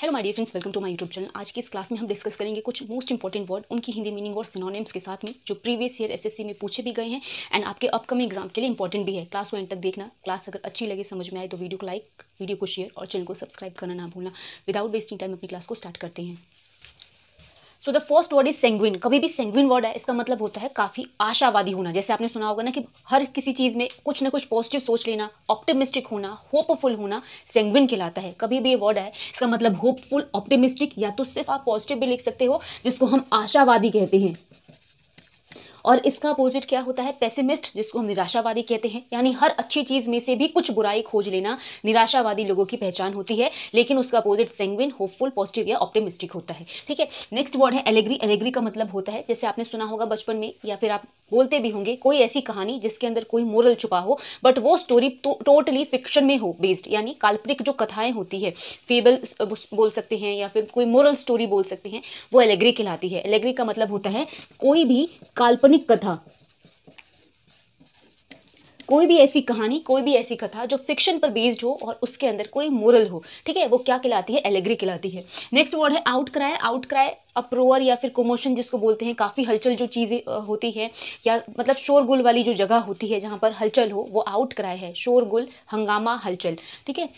hello my dear friends welcome to my YouTube channel आज की इस क्लास में हम डिस्कस करेंगे कुछ मोस्ट इंपॉर्टेंट वर्ड उनकी हिंदी मीनिंग और सिनोनिम्स के साथ में जो प्रीवियस ईयर एसएससी में पूछे भी गए हैं एंड आपके अपकमिंग एग्जाम के लिए इंपॉर्टेंट भी है क्लास को एंड तक देखना क्लास अगर अच्छी लगे समझ में आए तो वीडियो को लाइक वीडियो को शेयर और चैनल को सब्सक्राइब करना ना भूलना विदाउट वेस्टिंग टाइम अपनी क्लास को स्टार्ट करते हैं so the first word is sanguine कभी भी सेंग्विन वर्ड है इसका मतलब होता है काफ़ी आशावादी होना जैसे आपने सुना होगा ना कि हर किसी चीज़ में कुछ ना कुछ पॉजिटिव सोच लेना ऑप्टिमिस्टिक होना होपफुल होना सेंग्विन कहलाता है कभी भी ये वर्ड है इसका मतलब होपफुल ऑप्टिमिस्टिक या तो सिर्फ आप पॉजिटिव भी लिख सकते हो जिसको हम आशावादी कहते हैं और इसका अपोजिट क्या होता है पेसिमिस्ट जिसको हम निराशावादी कहते हैं यानी हर अच्छी चीज़ में से भी कुछ बुराई खोज लेना निराशावादी लोगों की पहचान होती है लेकिन उसका अपोजिट सेंगविन होपफुल पॉजिटिव या ऑप्टिमिस्टिक होता है ठीक है नेक्स्ट वर्ड है एलेग्री एलेग्री का मतलब होता है जैसे आपने सुना होगा बचपन में या फिर आप बोलते भी होंगे कोई ऐसी कहानी जिसके अंदर कोई मोरल छुपा हो बट वो स्टोरी टोटली फिक्शन में हो बेस्ड यानी काल्पनिक जो कथाएं होती है फेबल बोल सकते हैं या फिर कोई मोरल स्टोरी बोल सकते हैं वो एलेग्री कहलाती है एलेग्री का मतलब होता है कोई भी काल्पनिक काल्पनिक कथा कोई भी ऐसी कहानी कोई भी ऐसी कथा जो फिक्शन पर बेस्ड हो और उसके अंदर कोई मोरल हो ठीक है वो क्या कहलाती है एलेग्री कहलाती है नेक्स्ट वर्ड है outcry outcry uproar या फिर कोमोशन जिसको बोलते हैं काफ़ी हलचल जो चीज़ें होती है या मतलब शोरगुल वाली जो जगह होती है जहाँ पर हलचल हो वो आउट क्राई है शोरगुल हंगामा हलचल ठीक है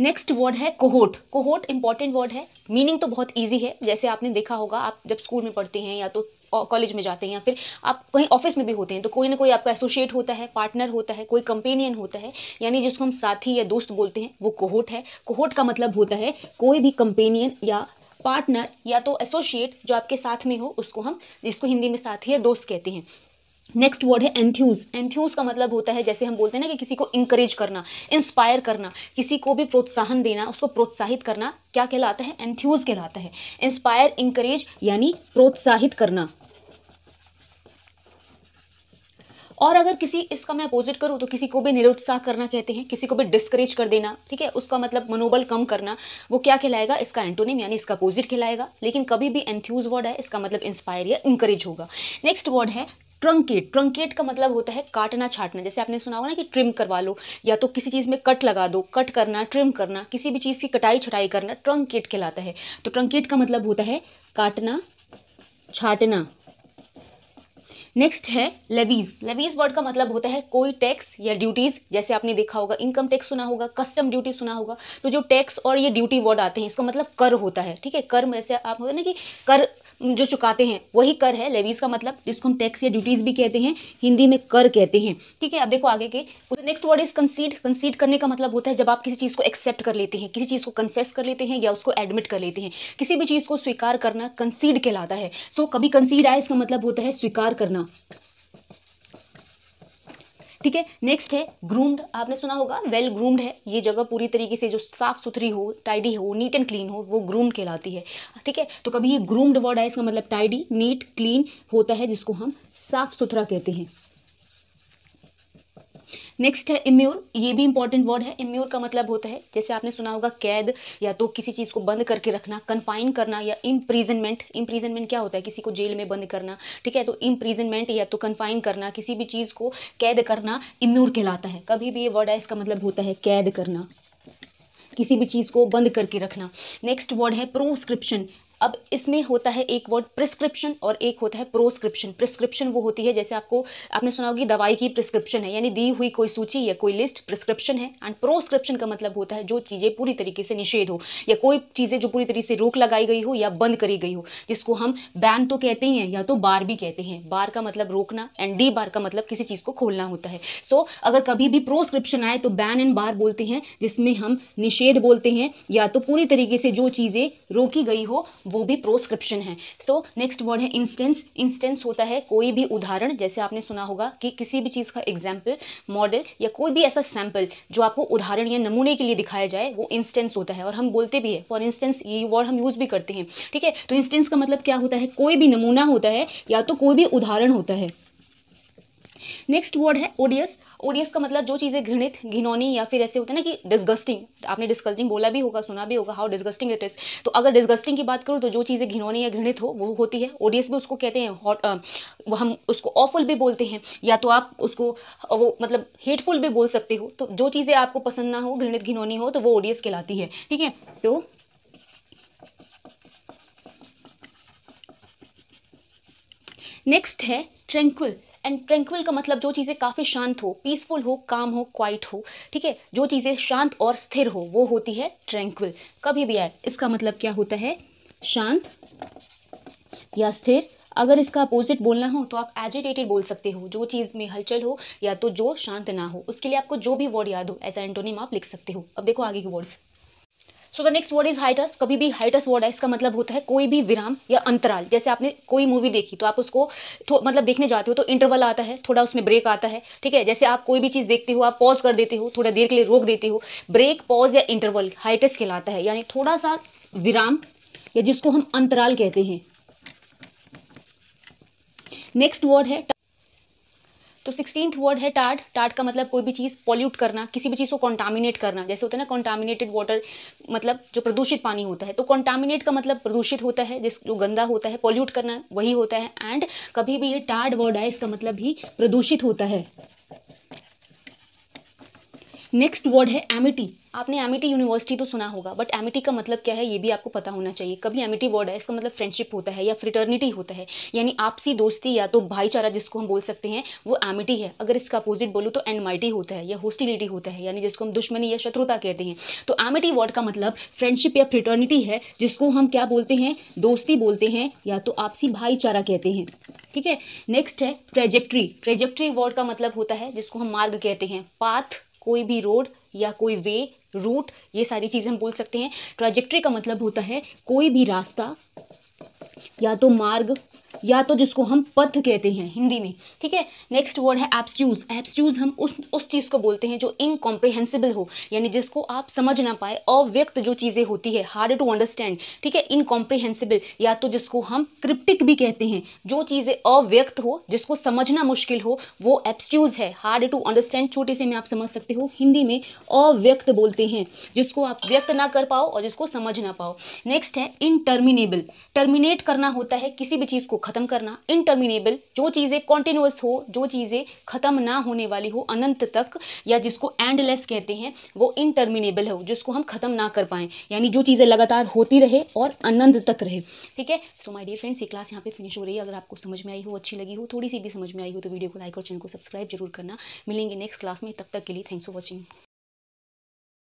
नेक्स्ट वर्ड है कोहोट कोहोट इंपॉर्टेंट वर्ड है मीनिंग तो बहुत ईजी है जैसे आपने देखा होगा आप जब स्कूल में पढ़ते हैं या तो कॉलेज में जाते हैं या फिर आप कहीं ऑफिस में भी होते हैं तो कोई ना कोई आपका एसोसिएट होता है पार्टनर होता है कोई कंपेनियन होता है यानी जिसको हम साथी या दोस्त बोलते हैं वो कोहोट है कोहोट का मतलब होता है कोई भी कंपेनियन या पार्टनर या तो एसोसिएट जो आपके साथ में हो उसको हम जिसको हिंदी में साथी या दोस्त कहते हैं नेक्स्ट वर्ड है एंथ्यूज एंथ्यूज का मतलब होता है जैसे हम बोलते हैं ना कि किसी को इंकरेज करना इंस्पायर करना किसी को भी प्रोत्साहन देना उसको प्रोत्साहित करना क्या कहलाता है एंथ्यूज कहलाता है इंस्पायर इंकरेज यानी प्रोत्साहित करना और अगर किसी इसका मैं अपोजिट करूँ तो किसी को भी निरुत्साह करना कहते हैं किसी को भी डिस्करेज कर देना ठीक है उसका मतलब मनोबल कम करना वो क्या कहलाएगा इसका एंटोनिम यानी इसका अपोजिट कहलाएगा लेकिन कभी भी एंथ्यूज वर्ड है इसका मतलब इंस्पायर या इंकरेज होगा नेक्स्ट वर्ड है ट्रंकेट ट्रंकेट का मतलब होता है काटना छाटना जैसे आपने सुना होगा ना कि ट्रिम करवा लो या तो किसी चीज़ में कट लगा दो कट करना ट्रिम करना किसी भी चीज़ की कटाई छटाई करना ट्रंकेट कहलाता है तो ट्रंकेट का मतलब होता है काटना छाटना नेक्स्ट है लेवीज लेवीज वर्ड का मतलब होता है कोई टैक्स या ड्यूटीज़ जैसे आपने देखा होगा इनकम टैक्स सुना होगा कस्टम ड्यूटी सुना होगा तो जो टैक्स और ये ड्यूटी वर्ड आते हैं इसका मतलब कर होता है ठीक है कर ऐसे आप होते हैं ना कि कर जो चुकाते हैं वही कर है लेवीज़ का मतलब जिसको हम टैक्स या ड्यूटीज़ भी कहते हैं हिंदी में कर कहते हैं ठीक है अब देखो आगे के next word is concede concede करने का मतलब होता है जब आप किसी चीज़ को एक्सेप्ट कर लेते हैं किसी चीज़ को कन्फेस कर लेते हैं या उसको एडमिट कर लेते हैं किसी भी चीज़ को स्वीकार करना कंसीड कहलाता है सो so, कभी कंसीड आए इसका मतलब होता है स्वीकार करना ठीक है नेक्स्ट है ग्रूम्ड आपने सुना होगा वेल well ग्रूम्ड है ये जगह पूरी तरीके से जो साफ सुथरी हो टाइडी हो नीट एंड क्लीन हो वो ग्रूम्ड कहलाती है ठीक है तो कभी ये ग्रूम्ड वर्ड है इसका मतलब टाइडी नीट क्लीन होता है जिसको हम साफ सुथरा कहते हैं नेक्स्ट है इम्यूर ये भी इंपॉर्टेंट वर्ड है इम्यूर का मतलब होता है जैसे आपने सुना होगा कैद या तो किसी चीज़ को बंद करके रखना कन्फाइन करना या इम्प्रीजनमेंट इम्प्रीजनमेंट क्या होता है किसी को जेल में बंद करना ठीक है तो इम्प्रीजनमेंट या तो कन्फाइन करना किसी भी चीज़ को कैद करना इम्यूर कहलाता है कभी भी ये वर्ड है इसका मतलब होता है कैद करना किसी भी चीज़ को बंद करके रखना नेक्स्ट वर्ड है प्रोस्क्रिप्शन अब इसमें होता है एक वर्ड प्रिस्क्रिप्शन और एक होता है प्रोस्क्रिप्शन प्रिस्क्रिप्शन वो होती है जैसे आपको आपने सुना होगी दवाई की प्रिस्क्रिप्शन है यानी दी हुई कोई सूची या कोई लिस्ट प्रिस्क्रिप्शन है एंड प्रोस्क्रिप्शन का मतलब होता है जो चीज़ें पूरी तरीके से निषेध हो या कोई चीज़ें जो पूरी तरीके से रोक लगाई गई हो या बंद करी गई हो जिसको हम बैन तो कहते ही हैं या तो बार भी कहते हैं बार का मतलब रोकना एंड डी बार का मतलब किसी चीज़ को खोलना होता है सो so, अगर कभी भी प्रोस्क्रिप्शन आए तो बैन एंड बार बोलते हैं जिसमें हम निषेध बोलते हैं या तो पूरी तरीके से जो चीज़ें रोकी गई हो वो भी प्रोस्क्रिप्शन है सो नेक्स्ट वर्ड है इंस्टेंस इंस्टेंस होता है कोई भी उदाहरण जैसे आपने सुना होगा कि किसी भी चीज़ का एग्जाम्पल मॉडल या कोई भी ऐसा सैम्पल जो आपको उदाहरण या नमूने के लिए दिखाया जाए वो इंस्टेंस होता है और हम बोलते भी है फॉर इंस्टेंस ये वर्ड हम यूज़ भी करते हैं ठीक है तो इंस्टेंस का मतलब क्या होता है कोई भी नमूना होता है या तो कोई भी उदाहरण होता है नेक्स्ट वर्ड है ओडियस ओडियस का मतलब जो चीज़ें घृणित घिनौनी या फिर ऐसे होते हैं ना कि डिस्गस्टिंग आपने डिस्गस्टिंग बोला भी होगा सुना भी होगा हाउ डिस्गस्टिंग इट इज़ तो अगर डिस्गस्टिंग की बात करूँ तो जो चीज़ें घिनौनी या घृणित हो वो होती है ओडियस भी उसको कहते हैं हॉट वो हम उसको ऑफुल भी बोलते हैं या तो आप उसको वो मतलब हेटफुल भी बोल सकते हो तो जो चीज़ें आपको पसंद ना हो घृणित घिनौनी हो तो वो ओडियस कहलाती है ठीक है तो नेक्स्ट है ट्रैंक्विल एंड ट्रैंक्विल का मतलब जो चीज़ें काफ़ी शांत हो पीसफुल हो काम हो क्वाइट हो ठीक है जो चीज़ें शांत और स्थिर हो वो होती है ट्रैंक्विल कभी भी आए इसका मतलब क्या होता है शांत या स्थिर अगर इसका अपोजिट बोलना हो तो आप एजिटेटेड बोल सकते हो जो चीज़ में हलचल हो या तो जो शांत ना हो उसके लिए आपको जो भी वर्ड याद हो एज एंटोनिम आप लिख सकते हो अब देखो आगे के words so the next word is hiatus कभी भी हाइटस वर्ड है इसका मतलब होता है कोई भी विराम या अंतराल जैसे आपने कोई मूवी देखी तो आप उसको मतलब देखने जाते हो तो इंटरवल आता है थोड़ा उसमें ब्रेक आता है ठीक है जैसे आप कोई भी चीज़ देखते हो आप पॉज कर देते हो थोड़ा देर के लिए रोक देते हो ब्रेक पॉज या इंटरवल हाइटस कहलाता है यानी थोड़ा सा विराम या जिसको हम अंतराल कहते हैं नेक्स्ट वर्ड है तो सिक्सटीन वर्ड है टाट टाट का मतलब कोई भी चीज़ पॉल्यूट करना किसी भी चीज़ को कॉन्टामिनेट करना जैसे होता है ना कॉन्टामिनेटेड वाटर मतलब जो प्रदूषित पानी होता है तो कॉन्टामिनेट का मतलब प्रदूषित होता है जिस जो गंदा होता है पॉल्यूट करना वही होता है एंड कभी भी ये टाट वर्ड है इसका मतलब भी प्रदूषित होता है नेक्स्ट वर्ड है एमिटी आपने एमिटी यूनिवर्सिटी तो सुना होगा बट एमिटी का मतलब क्या है ये भी आपको पता होना चाहिए कभी एमिटी वर्ड है इसका मतलब फ्रेंडशिप होता है या फ्रिटर्निटी होता है यानी आपसी दोस्ती या तो भाईचारा जिसको हम बोल सकते हैं वो एमिटी है अगर इसका अपोजिट बोलूँ तो एनमाइटी होता है या होस्टिलिटी होता है यानी जिसको हम दुश्मनी या शत्रुता कहते हैं तो एमिटी वर्ड का मतलब फ्रेंडशिप या फ्रिटर्निटी है जिसको हम क्या बोलते हैं दोस्ती बोलते हैं या तो आपसी भाईचारा कहते हैं ठीक है नेक्स्ट है ट्रेजेक्ट्री ट्रेजेक्ट्री वर्ड का मतलब होता है जिसको हम मार्ग कहते हैं पाथ कोई भी रोड या कोई वे रूट ये सारी चीज़ें हम बोल सकते हैं ट्राजेक्ट्री का मतलब होता है कोई भी रास्ता या तो मार्ग या तो जिसको हम पथ कहते हैं हिंदी में ठीक है नेक्स्ट वर्ड है एप्स्यूज एप्स्यूज हम उस उस चीज़ को बोलते हैं जो इनकॉम्प्रिहेंसिबल हो यानी जिसको आप समझ ना पाए अव्यक्त जो चीज़ें होती है हार्ड टू अंडरस्टैंड ठीक है इनकॉम्प्रिहेंसिबल या तो जिसको हम क्रिप्टिक भी कहते हैं जो चीज़ें अव्यक्त हो जिसको समझना मुश्किल हो वो एप्सट्यूज है हार्ड टू अंडरस्टैंड छोटे से में आप समझ सकते हो हिंदी में अव्यक्त बोलते हैं जिसको आप व्यक्त ना कर पाओ और जिसको समझ ना पाओ नेक्स्ट है इनटर्मिनेबल टर्मिनेट करना होता है किसी भी चीज़ को ख़त्म करना इंटरमिनेबल जो चीज़ें कॉन्टिन्यूस हो जो चीज़ें ख़त्म ना होने वाली हो अनंत तक या जिसको एंडलेस कहते हैं वो इंटरमिनेबल हो जिसको हम ख़त्म ना कर पाएँ यानी जो चीज़ें लगातार होती रहे और अनंत तक रहे ठीक है सो माय डियर फ्रेंड्स ये क्लास यहाँ पे फिनिश हो रही है अगर आपको समझ में आई हो अच्छी लगी हो थोड़ी सी भी समझ में आई हो तो वीडियो को लाइक और चैनल को सब्सक्राइब जरूर करना मिलेंगे नेक्स्ट क्लास में तब तक के लिए थैंक्स फॉर वॉचिंग